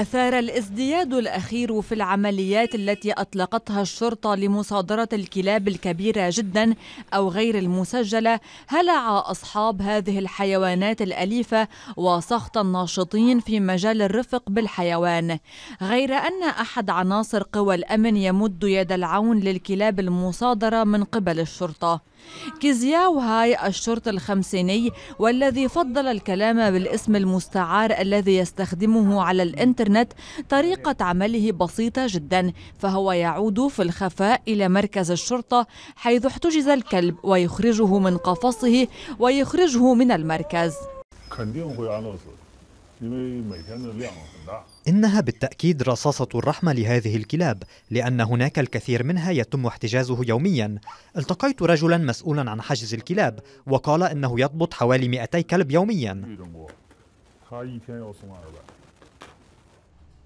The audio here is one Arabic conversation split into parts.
أثار الازدياد الأخير في العمليات التي أطلقتها الشرطة لمصادرة الكلاب الكبيرة جدا أو غير المسجلة هلع أصحاب هذه الحيوانات الأليفة وسخط الناشطين في مجال الرفق بالحيوان غير أن أحد عناصر قوى الأمن يمد يد العون للكلاب المصادرة من قبل الشرطة كيزياو هاي الشرطي الخمسيني والذي فضل الكلام بالاسم المستعار الذي يستخدمه على الانترنت الإنترنت طريقة عمله بسيطة جدا فهو يعود في الخفاء إلى مركز الشرطة حيث احتجز الكلب ويخرجه من قفصه ويخرجه من المركز إنها بالتأكيد رصاصة الرحمة لهذه الكلاب لأن هناك الكثير منها يتم احتجازه يوميا التقيت رجلا مسؤولا عن حجز الكلاب وقال إنه يضبط حوالي 200 كلب يوميا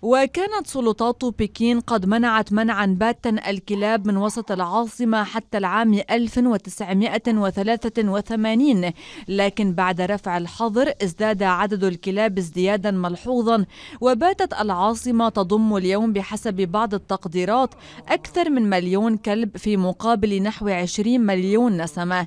وكانت سلطات بكين قد منعت منعا باتا الكلاب من وسط العاصمة حتى العام 1983 لكن بعد رفع الحظر ازداد عدد الكلاب ازديادا ملحوظا وباتت العاصمة تضم اليوم بحسب بعض التقديرات أكثر من مليون كلب في مقابل نحو 20 مليون نسمة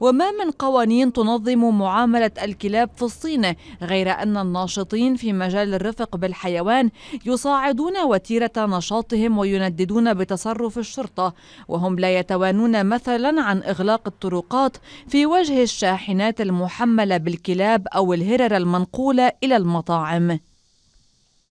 وما من قوانين تنظم معاملة الكلاب في الصين غير أن الناشطين في مجال الرفق بالحيوان يصاعدون وتيرة نشاطهم وينددون بتصرف الشرطة وهم لا يتوانون مثلا عن إغلاق الطرقات في وجه الشاحنات المحملة بالكلاب أو الهرر المنقولة إلى المطاعم